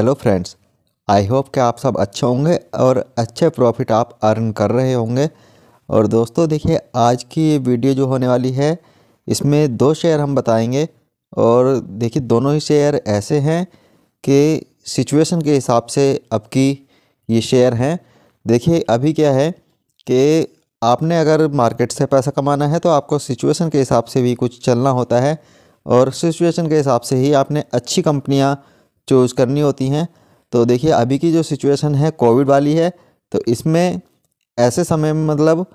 hello friends I hope कि आप सब अच्छे होंगे और अच्छे प्रॉफिट आप अर्न कर रहे होंगे और दोस्तों देखिए आज की ये वीडियो जो होने वाली है इसमें दो शेयर हम बताएंगे और देखिए दोनों ही शेयर ऐसे हैं कि सिचुएशन के हिसाब से अब की ये शेयर हैं देखिए अभी क्या है कि आपने अगर मार्केट से पैसा कमाना है तो आपको सिचुएशन के हिसाब से भी कुछ चलना होता है और सिचुएशन के हिसाब से ही आपने अच्छी कंपनियाँ चूज़ करनी होती हैं तो देखिए अभी की जो सिचुएशन है कोविड वाली है तो इसमें ऐसे समय में मतलब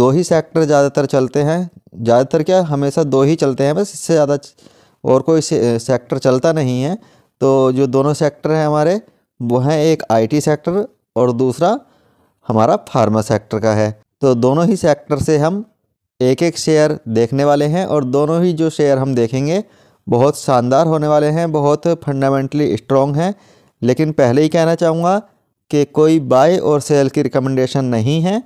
दो ही सेक्टर ज़्यादातर चलते हैं ज़्यादातर क्या हमेशा दो ही चलते हैं बस इससे ज़्यादा और कोई सेक्टर चलता नहीं है तो जो दोनों सेक्टर हैं हमारे वो हैं एक आईटी सेक्टर और दूसरा हमारा फार्मा सेक्टर का है तो दोनों ही सेक्टर से हम एक एक शेयर देखने वाले हैं और दोनों ही जो शेयर हम देखेंगे बहुत शानदार होने वाले हैं बहुत फंडामेंटली स्ट्रॉन्ग हैं लेकिन पहले ही कहना चाहूँगा कि कोई बाय और सेल की रिकमेंडेशन नहीं है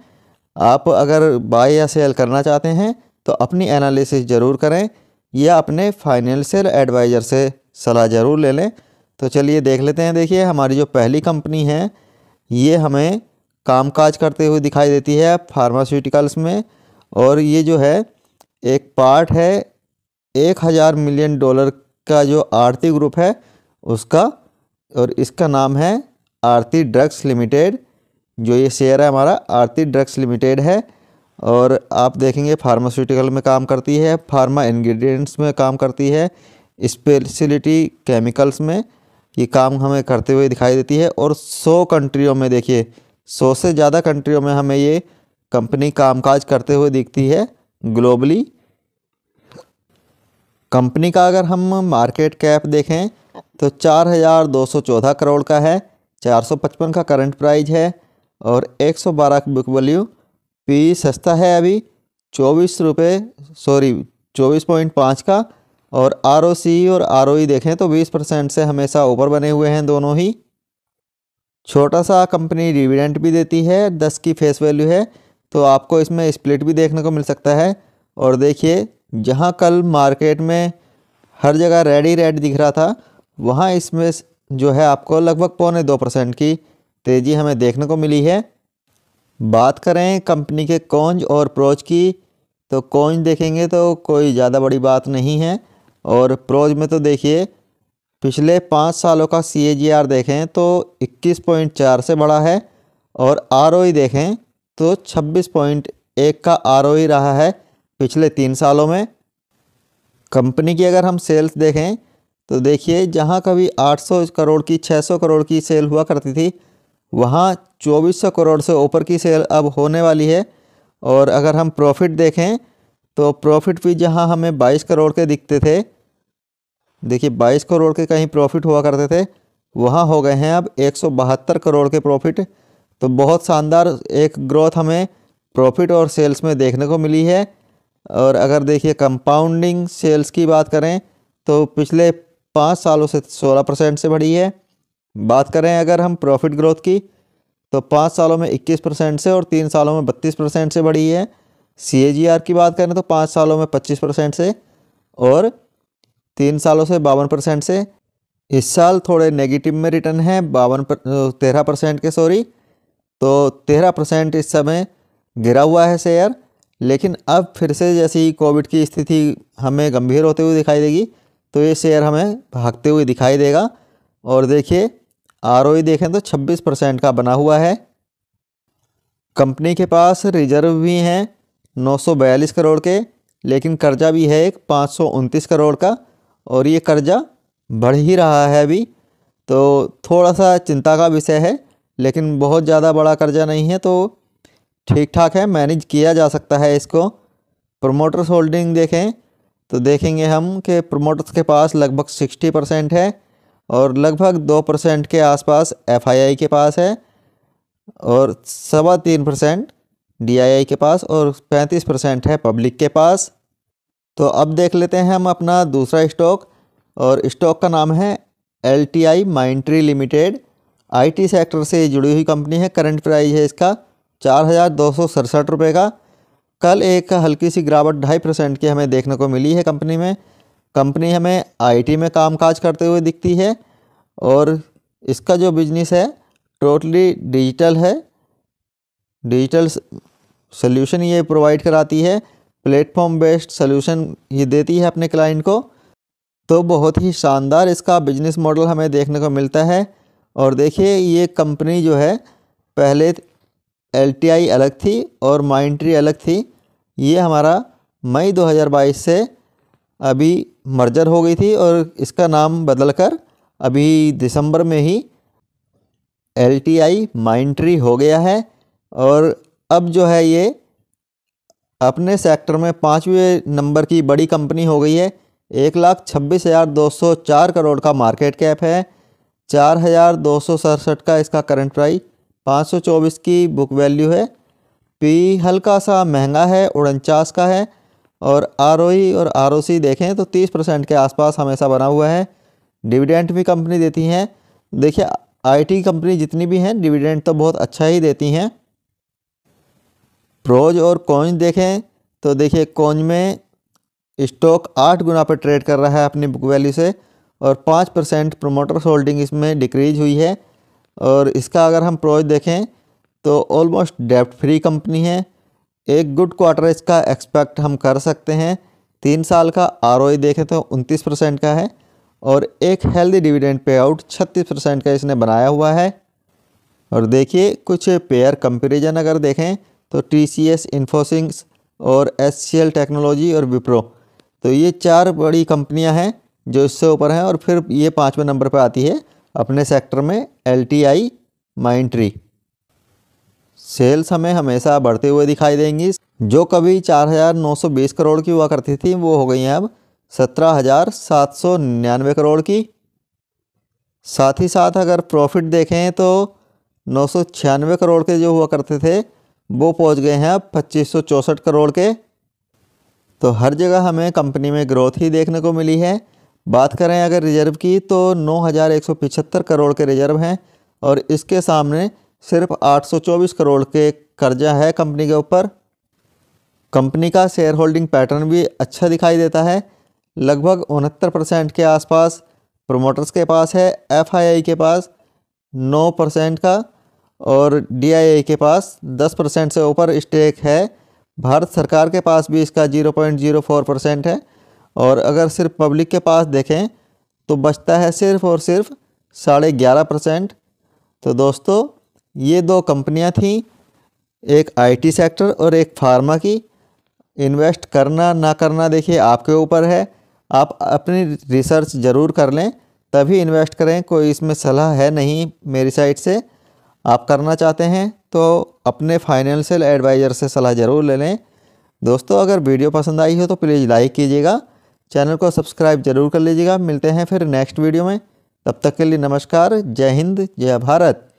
आप अगर बाय या सेल करना चाहते हैं तो अपनी एनालिसिस ज़रूर करें या अपने फाइनेंशियल एडवाइज़र से सलाह ज़रूर ले लें तो चलिए देख लेते हैं देखिए हमारी जो पहली कंपनी है ये हमें कामकाज करते हुए दिखाई देती है फार्मास्यूटिकल्स में और ये जो है एक पार्ट है एक हज़ार मिलियन डॉलर का जो आरती ग्रुप है उसका और इसका नाम है आरती ड्रग्स लिमिटेड जो ये शेयर है हमारा आरती ड्रग्स लिमिटेड है और आप देखेंगे फार्मास्यूटिकल में काम करती है फार्मा इंग्रेडिएंट्स में काम करती है स्पेशलिटी केमिकल्स में ये काम हमें करते हुए दिखाई देती है और सौ कंट्रियों में देखिए सौ से ज़्यादा कंट्रियों में हमें ये कंपनी कामकाज करते हुए दिखती है ग्लोबली कंपनी का अगर हम मार्केट कैप देखें तो चार हज़ार दो सौ चौदह करोड़ का है चार सौ पचपन का करंट प्राइज है और एक सौ बारह का बुक वैल्यू पी सस्ता है अभी चौबीस रुपये सॉरी चौबीस पॉइंट पाँच का और आर और आर देखें तो बीस परसेंट से हमेशा ऊपर बने हुए हैं दोनों ही छोटा सा कंपनी डिविडेंट भी देती है दस की फेस वैल्यू है तो आपको इसमें स्प्लिट भी देखने को मिल सकता है और देखिए जहाँ कल मार्केट में हर जगह रेड ही रेड दिख रहा था वहाँ इसमें जो है आपको लगभग पौने दो परसेंट की तेज़ी हमें देखने को मिली है बात करें कंपनी के कौंज और प्रोज की तो कौंज देखेंगे तो कोई ज़्यादा बड़ी बात नहीं है और प्रोज में तो देखिए पिछले पाँच सालों का सी देखें तो 21.4 से बड़ा है और आर देखें तो 26.1 का आर रहा है पिछले तीन सालों में कंपनी की अगर हम सेल्स देखें तो देखिए जहाँ कभी 800 करोड़ की 600 करोड़ की सेल हुआ करती थी वहाँ 2400 करोड़ से ऊपर की सेल अब होने वाली है और अगर हम प्रॉफिट देखें तो प्रॉफिट भी जहाँ हमें 22 करोड़ के दिखते थे देखिए 22 करोड़ के कहीं प्रॉफिट हुआ करते थे वहाँ हो गए हैं अब एक करोड़ के प्रॉफिट तो बहुत शानदार एक ग्रोथ हमें प्रॉफिट और सेल्स में देखने को मिली है और अगर देखिए कंपाउंडिंग सेल्स की बात करें तो पिछले पाँच सालों से सोलह परसेंट से बढ़ी है बात करें अगर हम प्रॉफिट ग्रोथ की तो पाँच सालों में इक्कीस परसेंट से और तीन सालों में बत्तीस परसेंट से बढ़ी है सी की बात करें तो पाँच सालों में पच्चीस परसेंट से और तीन सालों से बावन परसेंट से इस साल थोड़े नेगेटिव में रिटर्न है बावन पर तेरह परसेंट के सॉरी तो तेरह परसेंट इस समय गिरा हुआ है शेयर लेकिन अब फिर से जैसी कोविड की स्थिति हमें गंभीर होते हुए दिखाई देगी तो ये शेयर हमें भागते हुए दिखाई देगा और देखिए आर देखें तो 26 परसेंट का बना हुआ है कंपनी के पास रिजर्व भी हैं नौ करोड़ के लेकिन कर्जा भी है एक पाँच करोड़ का और ये कर्जा बढ़ ही रहा है अभी तो थोड़ा सा चिंता का विषय है लेकिन बहुत ज़्यादा बड़ा कर्जा नहीं है तो ठीक ठाक है मैनेज किया जा सकता है इसको प्रोमोटर्स होल्डिंग देखें तो देखेंगे हम कि प्रोमोटर्स के पास लगभग सिक्सटी परसेंट है और लगभग दो परसेंट के आसपास एफआईआई के पास है और सवा तीन परसेंट डी के पास और पैंतीस परसेंट है पब्लिक के पास तो अब देख लेते हैं हम अपना दूसरा स्टॉक और स्टॉक का नाम है L T I Mindtree limited IT sector से जुड़ी हुई कंपनी है करंट प्राइस है इसका चार हज़ार दो सौ सड़सठ रुपये का कल एक हल्की सी गिरावट ढाई परसेंट की हमें देखने को मिली है कंपनी में कंपनी हमें आईटी में कामकाज करते हुए दिखती है और इसका जो बिजनेस है टोटली डिजिटल है डिजिटल सोल्यूशन ये प्रोवाइड कराती है प्लेटफॉर्म बेस्ड सोल्यूशन ये देती है अपने क्लाइंट को तो बहुत ही शानदार इसका बिजनेस मॉडल हमें देखने को मिलता है और देखिए ये कंपनी जो है पहले एल अलग थी और माइंट्री अलग थी ये हमारा मई 2022 से अभी मर्जर हो गई थी और इसका नाम बदलकर अभी दिसंबर में ही एल टी आई माइंट्री हो गया है और अब जो है ये अपने सेक्टर में पाँचवें नंबर की बड़ी कंपनी हो गई है एक लाख छब्बीस हज़ार दो सौ चार करोड़ का मार्केट कैप है चार हज़ार दो सौ सड़सठ का इसका करंट प्राइस पाँच सौ चौबीस की बुक वैल्यू है पी हल्का सा महंगा है उनचास का है और आर e और आर देखें तो तीस परसेंट के आसपास हमेशा बना हुआ है डिविडेंट भी कंपनी देती हैं देखिए आईटी कंपनी जितनी भी हैं डिविडेंट तो बहुत अच्छा ही देती हैं प्रोज और कोंज देखें तो देखिए कोंज में स्टॉक आठ गुना पर ट्रेड कर रहा है अपनी बुक वैल्यू से और पाँच परसेंट प्रोमोटर्स होल्डिंग इसमें डिक्रीज हुई है और इसका अगर हम प्रोज देखें तो ऑलमोस्ट डेप्ट फ्री कंपनी है एक गुड क्वार्टर इसका एक्सपेक्ट हम कर सकते हैं तीन साल का आर e देखें तो उनतीस परसेंट का है और एक हेल्दी डिविडेंड पे आउट छत्तीस परसेंट का इसने बनाया हुआ है और देखिए कुछ पेयर कंपेरिजन अगर देखें तो टी सी एस इन्फोसिंग्स और एस सी एल टेक्नोलॉजी और विप्रो तो ये चार बड़ी कंपनियां हैं जो इससे ऊपर हैं और फिर ये पाँचवें नंबर पर आती है अपने सेक्टर में L T I Mindtree sales हमें हमेशा बढ़ते हुए दिखाई देंगी जो कभी 4,920 करोड़ की हुआ करती थी वो हो गई हैं अब 17,799 करोड़ की साथ ही साथ अगर प्रॉफिट देखें तो नौ करोड़ के जो हुआ करते थे वो पहुंच गए हैं अब पच्चीस करोड़ के तो हर जगह हमें कंपनी में ग्रोथ ही देखने को मिली है बात करें अगर रिजर्व की तो नौ करोड़ के रिजर्व हैं और इसके सामने सिर्फ 824 करोड़ के कर्जा है कंपनी के ऊपर कंपनी का शेयर होल्डिंग पैटर्न भी अच्छा दिखाई देता है लगभग उनहत्तर परसेंट के आसपास प्रोमोटर्स के पास है एफआईआई के पास नौ परसेंट का और डीआईआई के पास दस परसेंट से ऊपर स्टेक है भारत सरकार के पास भी इसका zero point zero four percent है और अगर सिर्फ पब्लिक के पास देखें तो बचता है सिर्फ और सिर्फ साढ़े ग्यारह परसेंट तो दोस्तों ये दो कंपनियां थीं एक आईटी सेक्टर और एक फार्मा की इन्वेस्ट करना ना करना देखिए आपके ऊपर है आप अपनी रिसर्च ज़रूर कर लें तभी इन्वेस्ट करें कोई इसमें सलाह है नहीं मेरी साइड से आप करना चाहते हैं तो अपने फाइनेंशियल एडवाइज़र से सलाह ज़रूर ले लें दोस्तों अगर वीडियो पसंद आई हो तो प्लीज़ लाइक कीजिएगा चैनल को सब्सक्राइब जरूर कर लीजिएगा मिलते हैं फिर नेक्स्ट वीडियो में तब तक के लिए नमस्कार जय हिंद जय भारत